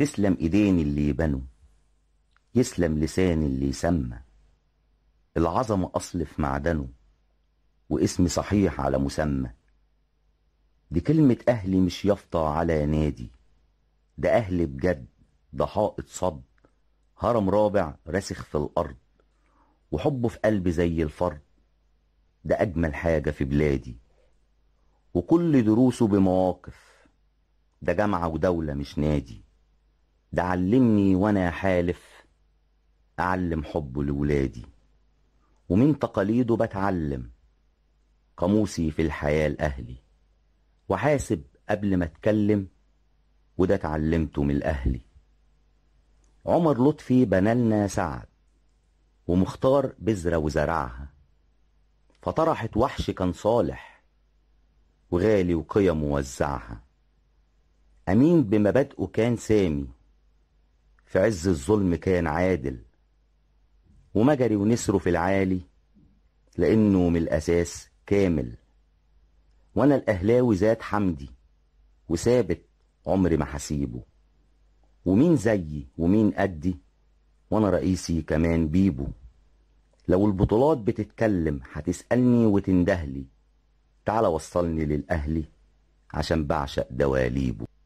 تسلم ايدين اللي يبنوا يسلم لسان اللي يسمى العظمة أصل في معدنه واسم صحيح على مسمى دي كلمة أهلي مش يافطة على نادي ده أهل بجد ده حائط صد هرم رابع راسخ في الأرض وحبه في قلبي زي الفرد ده أجمل حاجة في بلادي وكل دروسه بمواقف ده جامعة ودولة مش نادي ده علمني وانا حالف اعلم حبه لولادي ومن تقاليده بتعلم قاموسي في الحياة لأهلي وحاسب قبل ما اتكلم وده اتعلمته من الأهلي عمر لطفي بنالنا سعد ومختار بذرة وزرعها فطرحت وحش كان صالح وغالي وقيم ووزعها أمين بمبادئه كان سامي في عز الظلم كان عادل ومجري ونسره في العالي لأنه من الأساس كامل وأنا الأهلاوي ذات حمدي وثابت عمري ما حسيبه ومين زيي ومين قدي وأنا رئيسي كمان بيبو لو البطولات بتتكلم هتسألني وتندهلي تعال وصلني للأهلي عشان بعشق دواليبه